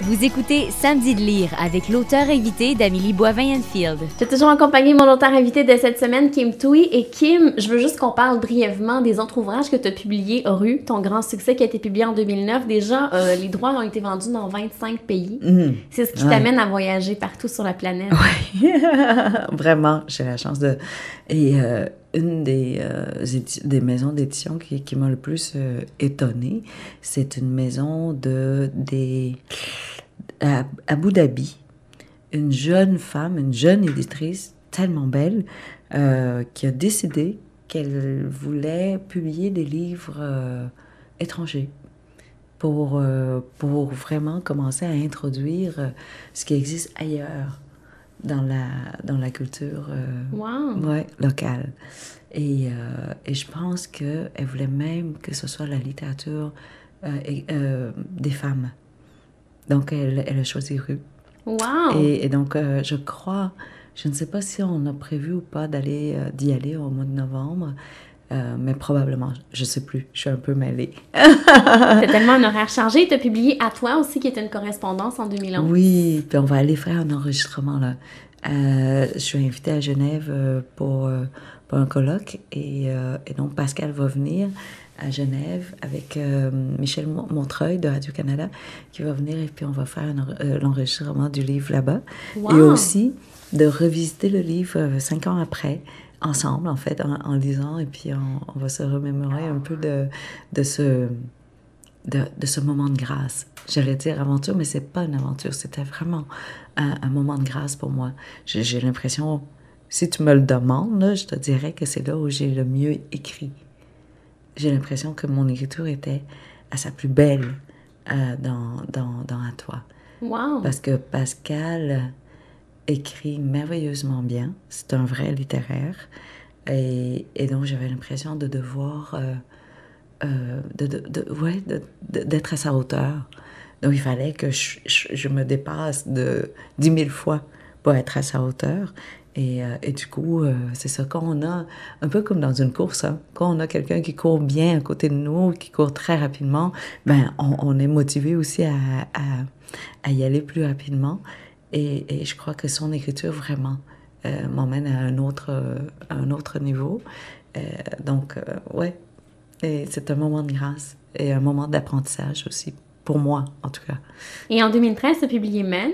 Vous écoutez Samedi de lire avec l'auteur invité d'Amélie Boivin-Enfield. J'ai toujours accompagné mon auteur invité de cette semaine, Kim Tui. Et Kim, je veux juste qu'on parle brièvement des autres ouvrages que tu as publiés, Rue, ton grand succès qui a été publié en 2009. Déjà, euh, les droits ont été vendus dans 25 pays. Mhm. C'est ce qui t'amène à voyager partout sur la planète. Oui, vraiment, j'ai la chance de... Et euh, une des, euh, des maisons d'édition qui, qui m'a le plus euh, étonnée, c'est une maison de des à Abu Dhabi. Une jeune femme, une jeune éditrice tellement belle, euh, qui a décidé qu'elle voulait publier des livres étrangers pour, pour vraiment commencer à introduire ce qui existe ailleurs dans la, dans la culture euh, locale. Et, euh, et, je pense qu'elle voulait même que ce soit la littérature euh, des femmes. Donc, elle, elle a choisi rue. Et, donc, je crois, je ne sais pas si on a prévu ou pas d'aller d'y aller au mois de novembre, euh, mais probablement, je ne sais plus, je suis un peu mêlée. C'est tellement un horaire chargé. T'as publié À toi aussi, qui était une correspondance en 2011. Oui, puis on va aller faire un enregistrement là. Euh, je suis invitée à Genève euh, pour, pour un colloque et, et, donc Pascal va venir à Genève avec Michel Montreuil de Radio-Canada qui va venir et puis on va faire l'enregistrement du livre là-bas. Et aussi de revisiter le livre cinq ans après ensemble, en fait, en, en lisant. Et puis, on, va se remémorer un peu de, ce, de, ce moment de grâce. J'allais dire aventure, mais c'est pas une aventure. C'était vraiment un, moment de grâce pour moi. J'ai l'impression, si tu me le demandes, je te dirais que c'est là où j'ai le mieux écrit. J'ai l'impression que mon écriture était à sa plus belle euh, dans, dans, dans, À toi. Wow. Parce que Pascal écrit merveilleusement bien. C'est un vrai littéraire. Et, donc j'avais l'impression de devoir, euh, euh d'être de, de, ouais, à sa hauteur. Donc il fallait que je, je, me dépasse de 10 000 fois pour être à sa hauteur. Et, euh, et du coup, euh, c'est ça, quand on a, un peu comme dans une course, hein, quand on a quelqu'un qui court bien à côté de nous, qui court très rapidement, ben on, est motivé aussi à, à, à, y aller plus rapidement. Et, je crois que son écriture vraiment euh, m'emmène à un autre, euh, un autre niveau. Euh, donc, ouais, c'est un moment de grâce et un moment d'apprentissage aussi, pour moi en tout cas. Et en 2013, tu as publié Men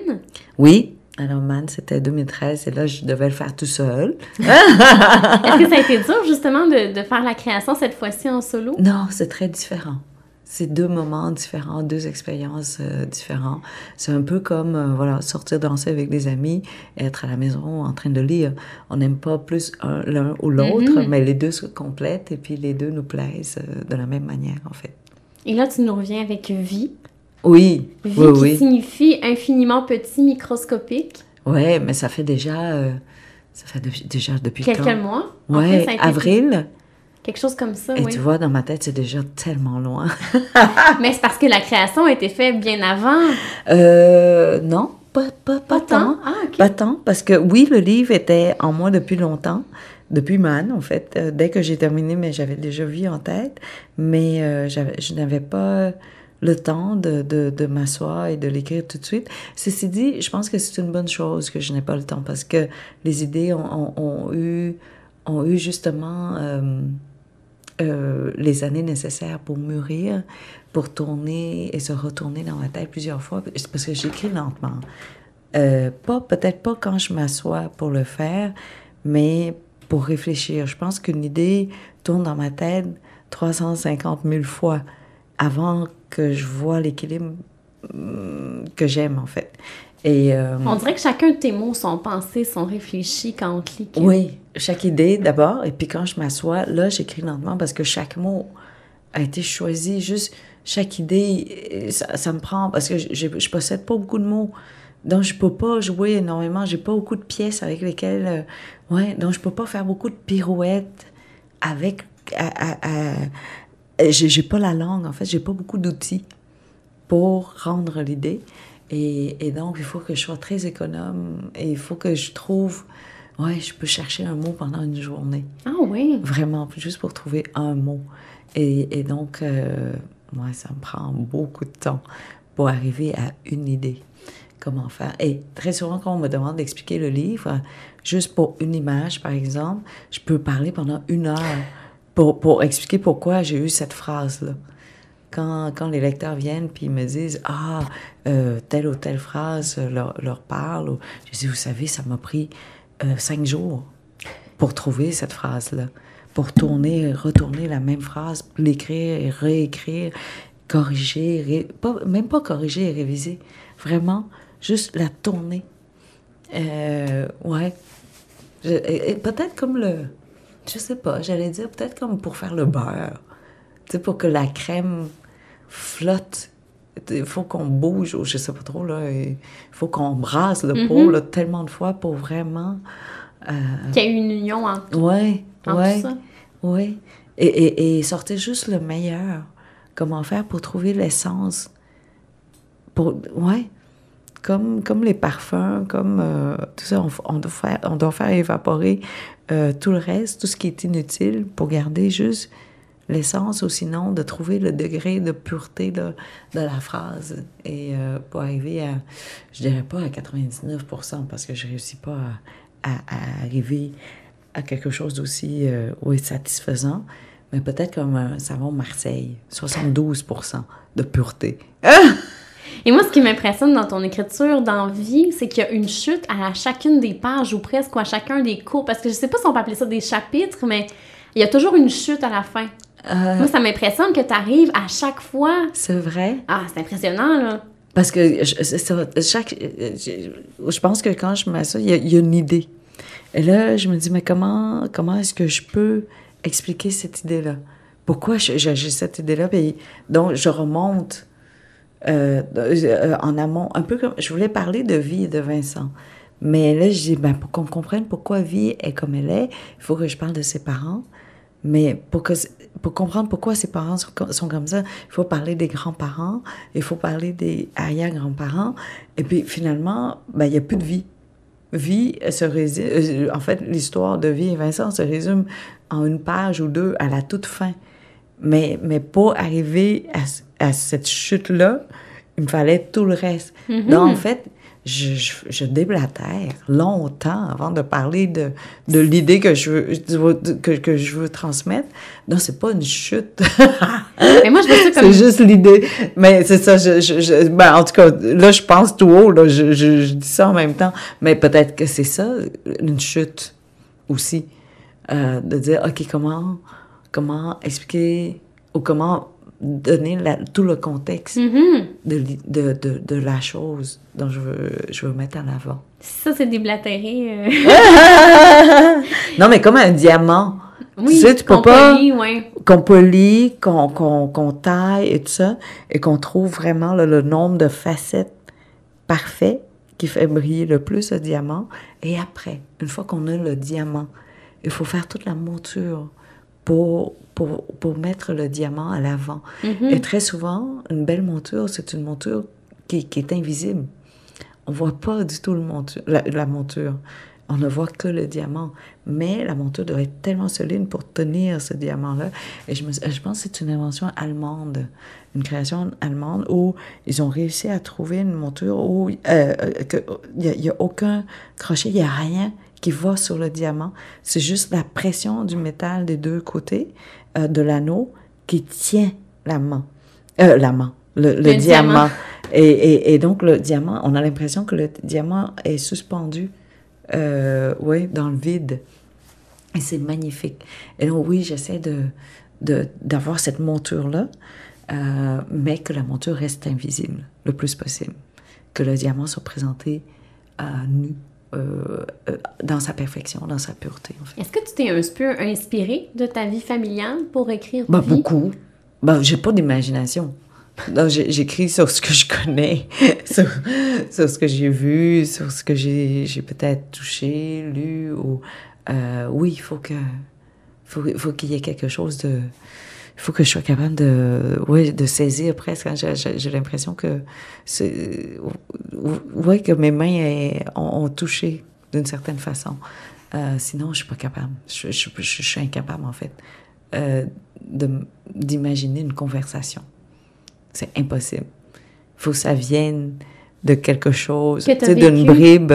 Oui, alors, Man, c'était 2013 et là, je devais le faire tout seul. Est-ce que ça a été dur, justement, de, de faire la création cette fois-ci en solo? Non, c'est très différent c'est deux moments différents, deux expériences euh, différentes. C'est un peu comme euh, voilà sortir danser avec des amis, être à la maison en train de lire. On n'aime pas plus l'un ou l'autre, mhm. mais les deux se complètent et puis les deux nous plaisent euh, de la même manière en fait. Et là, tu nous reviens avec vie. Oui. Vie qui signifie infiniment petit, microscopique. Oui, mais ça fait déjà ça fait déjà depuis quelques mois. Ouais, avril. Quelque chose comme ça, Et tu vois, dans ma tête, c'est déjà tellement loin. Mais c'est parce que la création a été faite bien avant. Euh, non, pas, pas, pas, tant. Ah, Pas tant, parce que oui, le livre était en moi depuis longtemps, depuis Man, en fait. Euh, dès que j'ai terminé, mais j'avais déjà vu en tête, mais euh, je n'avais pas le temps de, de, de m'asseoir et de l'écrire tout de suite. Ceci dit, je pense que c'est une bonne chose que je n'ai pas le temps, parce que les idées ont, ont, eu, ont eu justement... Euh, euh, les années nécessaires pour mûrir, pour tourner et se retourner dans ma tête plusieurs fois, parce que j'écris lentement. Euh, pas peut-être pas quand je m'assois pour le faire, mais pour réfléchir. Je pense qu'une idée tourne dans ma tête 350 000 fois avant que je vois l'équilibre hum, que j'aime en fait. Et, euh, On dirait que chacun de tes mots sont pensés, sont réfléchis quand on clique. Oui, chaque idée d'abord, et puis quand je m'assois, là, j'écris lentement parce que chaque mot a été choisi. Juste chaque idée, euh, ça, me prend parce que je, possède pas beaucoup de mots. Donc, je peux pas jouer énormément. J'ai pas beaucoup de pièces avec lesquelles. Euh, ouais, donc je peux pas faire beaucoup de pirouettes avec. Euh, j'ai pas la langue, en fait. J'ai pas beaucoup d'outils pour rendre l'idée. et, donc, il faut que je sois très économe et il faut que je trouve Ouais, je peux chercher un mot pendant une journée. Ah oui? Vraiment, juste pour trouver un mot. Et, donc, euh, moi, ça me prend beaucoup de temps pour arriver à une idée. Comment faire? Et très souvent, quand on me demande d'expliquer le livre, juste pour une image, par exemple, je peux parler pendant une heure pour, expliquer pourquoi j'ai eu cette phrase-là. Quand, les lecteurs viennent puis me disent ah euh, telle ou telle phrase leur, parle je dis vous savez ça m'a pris euh, cinq jours pour trouver cette phrase-là, pour tourner, retourner la même phrase, l'écrire et réécrire, corriger, même pas corriger et réviser, vraiment juste la tourner. Euh, ouais. Peut-être comme le, je sais pas, j'allais dire peut-être comme pour faire le beurre, tu pour que la crème flotte il faut qu'on bouge, je sais pas trop, là, il faut qu'on brasse le mm-hmm. pot tellement de fois pour vraiment... Euh, Qu'il y ait une union entre, ouais, ouais, ça. Oui, et, sortez juste le meilleur. Comment faire pour trouver l'essence? Pour, comme, comme les parfums, comme euh, tout ça, on, on, doit faire, doit faire évaporer euh, tout le reste, tout ce qui est inutile pour garder juste l'essence ou sinon de trouver le degré de pureté de la phrase et euh, pour arriver à, je dirais pas à 99% parce que je réussis pas à, arriver à quelque chose d'aussi euh, oui, satisfaisant, mais peut-être comme un savon Marseille, 72% de pureté. Ah! Et moi, ce qui m'impressionne dans ton écriture d'envie, c'est qu'il y a une chute à chacune des pages ou presque à chacun des cours. Parce que je sais pas si on peut appeler ça des chapitres, mais il y a toujours une chute à la fin. Euh, Moi, ça m'impressionne que tu arrives à chaque fois. C'est vrai. Ah, c'est impressionnant, là. Parce que je, chaque, je, pense que quand je mets ça, il y, a, une idée. Et là, je me dis, mais comment, comment est-ce que je peux expliquer cette idée-là? Pourquoi j'ai cette idée-là? Donc, je remonte euh, euh, en amont, un peu comme... Je voulais parler de vie de Vincent. Mais là, je dis, ben, pour qu'on comprenne pourquoi vie est comme elle est, il faut que je parle de ses parents. Mais pour que pour comprendre pourquoi ses parents sont, comme ça, il faut parler des grands-parents, il faut parler des arrière-grands-parents, et puis finalement, ben, il n'y a plus de vie. Vie se résume, euh, en fait, l'histoire de vie et Vincent se résume en une page ou deux à la toute fin. Mais, mais pour arriver à, cette chute-là, il me fallait tout le reste. Mm-hmm. Donc, en fait, je, je, déblatère longtemps avant de parler de, de l'idée que je veux, que, que je veux transmettre. Non, c'est pas une chute. mais moi, je comme... C'est juste l'idée. Mais c'est ça, je, je, ben, en tout cas, là, je pense tout haut, là, je, je dis ça en même temps. Mais peut-être que c'est ça, une chute aussi. Euh, de dire, OK, comment, comment expliquer ou comment donner tout le contexte mm-hmm. de, la chose dont je veux, mettre en avant. Ça, c'est déblatéré. Euh. non, mais comme un diamant. Oui, tu sais, tu peux pas... Qu'on polie, qu'on taille et tout ça, et qu'on trouve vraiment le nombre de facettes parfaits qui fait briller le plus le diamant. Et après, une fois qu'on a le diamant, il faut faire toute la monture pour, pour, mettre le diamant à l'avant. Mhm. Et très souvent, une belle monture, c'est une monture qui, est invisible. On voit pas du tout le la, monture on ne voit que le diamant. Mais la monture doit être tellement solide pour tenir ce diamant-là. Et je, me, je pense que c'est une invention allemande, une création allemande où ils ont réussi à trouver une monture où euh, euh, il n'y a, a, aucun crochet, il n'y a rien qui va sur le diamant. C'est juste la pression du métal des deux côtés euh, de l'anneau qui tient main. Euh, la main. le, diamant. Et, donc, le diamant, on a l'impression que le diamant est suspendu, euh, dans le vide. Et c'est magnifique. Et donc, oui, j'essaie de, d'avoir cette monture-là, euh, mais que la monture reste invisible le plus possible. Que le diamant soit présenté à nu. Euh, euh, dans sa perfection, dans sa pureté. En fait. Est-ce que tu t'es un peu inspiré de ta vie familiale pour écrire ta bah, Beaucoup. Ben, j'ai pas d'imagination. J'écris sur ce que je connais, sur, ce que j'ai vu, sur ce que j'ai peut-être touché, lu. Ou, euh, oui, il faut qu'il faut y ait quelque chose de il faut que je sois capable de, ouais, de saisir presque. Hein. J'ai l'impression que, ouais, que mes mains ont, touché d'une certaine façon. Euh, sinon, je suis pas capable. Je, suis incapable, en fait, euh, d'imaginer une conversation. C'est impossible. Il faut que ça vienne de quelque chose, d'une bribe.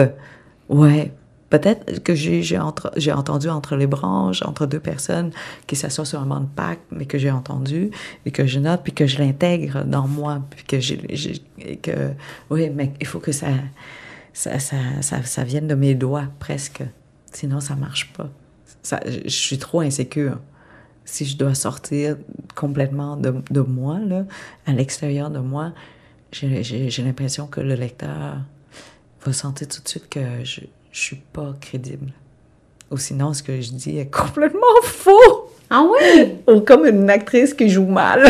Ouais, Peut-être que j'ai entre, entendu entre les branches, entre deux personnes qui s'assoient sur un banc de Pâques, mais que j'ai entendu et que je note, puis que je l'intègre dans moi, puis que j'ai... que, oui, mais il faut que ça ça, ça, ça, vienne de mes doigts presque. Sinon, ça marche pas. je suis trop insécure. Si je dois sortir complètement de, de moi, là, à l'extérieur de moi, j'ai l'impression que le lecteur va sentir tout de suite que je, je suis pas crédible. Ou sinon, ce que je dis est complètement faux. Ah oui? Ou comme une actrice qui joue mal.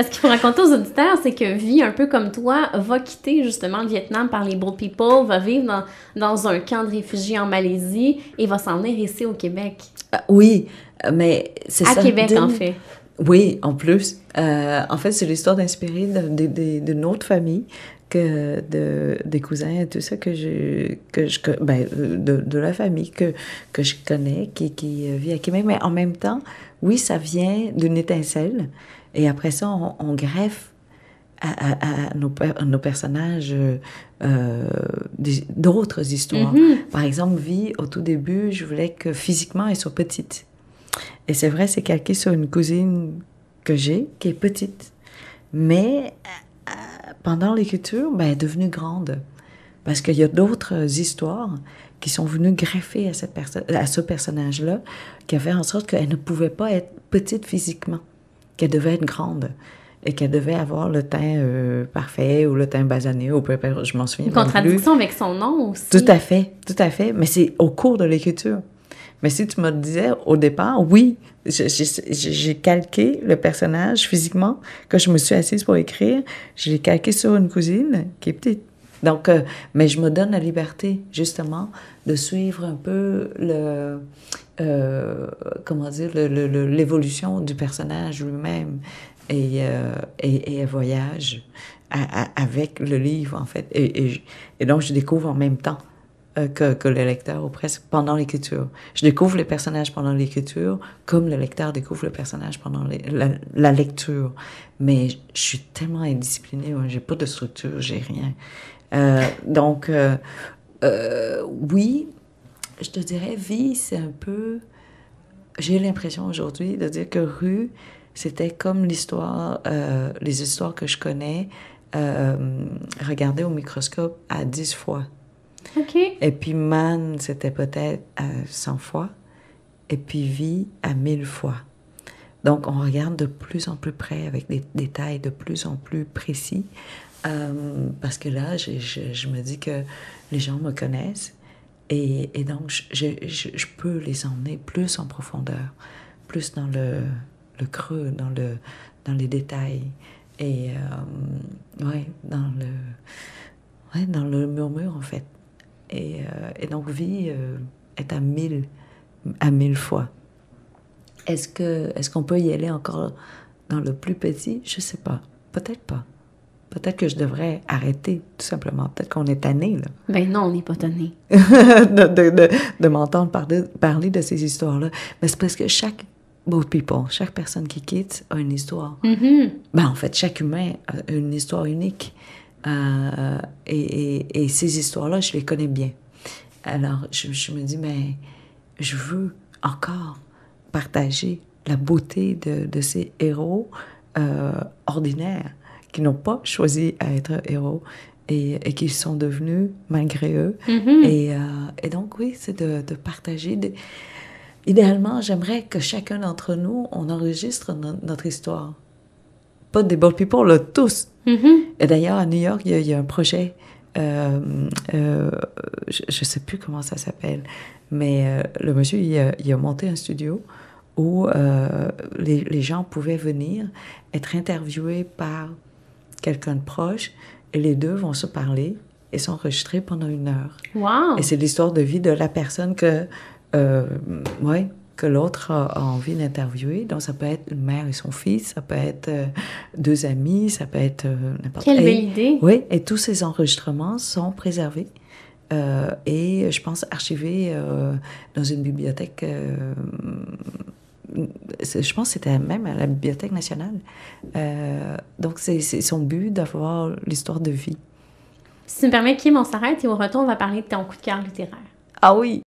Ce qu'il faut raconter aux auditeurs, c'est que vie un peu comme toi, va quitter justement le Vietnam par les Bold People, va vivre dans, un camp de réfugiés en Malaisie et va s'en venir ici au Québec. Euh, oui, euh, mais c'est ça. À Québec, en fait. Oui, en plus. Euh, en fait, c'est l'histoire d'inspirer d'une autre famille de, des cousins, et tout ça que je, que je ben, de, de, la famille que, que je connais, qui, qui euh, vit à Québec. Mais en même temps, oui, ça vient d'une étincelle. Et après ça, on, greffe à, nos, nos, personnages euh, d'autres histoires. Mm-hmm. Par exemple, Vie, au tout début, je voulais que physiquement elle soit petite. Et c'est vrai, c'est calqué sur une cousine que j'ai, qui est petite. Mais pendant l'écriture, ben, elle est devenue grande. Parce qu'il y a d'autres histoires qui sont venues greffer à, cette personne, à ce personnage-là, qui a fait en sorte qu'elle ne pouvait pas être petite physiquement, qu'elle devait être grande et qu'elle devait avoir le teint euh, parfait ou le teint basané ou peu je m'en souviens Une contradiction avec son nom aussi. Tout à fait, tout à fait, mais c'est au cours de l'écriture. Mais si tu me disais au départ, oui, j'ai calqué le personnage physiquement que je me suis assise pour écrire. Je l'ai calqué sur une cousine qui est petite. Donc, euh, mais je me donne la liberté, justement, de suivre un peu le, euh, comment dire, l'évolution du personnage lui-même. Et, euh, et, voyage avec le livre, en fait. et, et donc, je découvre en même temps. Euh, que, le lecteur ou presque pendant l'écriture. Je découvre les personnages pendant l'écriture comme le lecteur découvre le personnage pendant la, lecture. Mais je, suis tellement indisciplinée, je j'ai pas de structure, j'ai rien. Euh, donc, euh, oui, je te dirais, vie, c'est un peu... J'ai l'impression aujourd'hui de dire que rue, c'était comme l'histoire, les histoires que je connais, regardées au microscope à dix fois. Et puis man, c'était peut-être à euh, 100 fois. Et puis vie à 1000 fois. Donc, on regarde de plus en plus près avec des détails de plus en plus précis. Euh, parce que là, je, je, me dis que les gens me connaissent et, et donc je, je, peux les emmener plus en profondeur, plus dans le, le creux, dans, le, dans les détails et euh, ouais, dans, le, ouais, dans le murmure en fait. Euh, et, donc, vie euh, est à mille, à mille fois. Est-ce que est-ce qu'on peut y aller encore dans le plus petit Je sais pas. Peut-être pas. Peut-être que je devrais arrêter, tout simplement. Peut-être qu'on est tanné, là. Ben non, on n'est pas tanné. de, de, de, m'entendre parler, parler, de ces histoires-là. Mais c'est parce que chaque boat people, chaque personne qui quitte a une histoire. Mm-hmm. Ben en fait, chaque humain a une histoire unique. Euh, et, ces histoires-là, je les connais bien. Alors, je, me dis, mais je veux encore partager la beauté de, ces héros euh, ordinaires qui n'ont pas choisi à être héros et, qui sont devenus malgré eux. Mm-hmm. Euh, et, donc, oui, c'est de, partager. Idéalement, j'aimerais que chacun d'entre nous, on enregistre notre histoire pas des bold people, on tous. Mm-hmm. Et d'ailleurs, à New York, il y, a un projet, euh, euh, je ne sais plus comment ça s'appelle, mais euh, le monsieur, il a, monté un studio où les, gens pouvaient venir être interviewés par quelqu'un de proche et les deux vont se parler et s'enregistrer pendant une heure. Et c'est l'histoire de vie de la personne que... ouais que l'autre a envie d'interviewer. Donc, ça peut être une mère et son fils, ça peut être euh, deux amis, ça peut être n'importe euh, n'importe Quelle belle idée! Oui, et tous ces enregistrements sont préservés euh, et, je pense, archivés dans une bibliothèque. je pense que c'était même à la Bibliothèque nationale. donc, c'est, son but d'avoir l'histoire de vie. Si tu me permets, Kim, on s'arrête et on retour, on va parler de ton coup de cœur littéraire. Ah oui!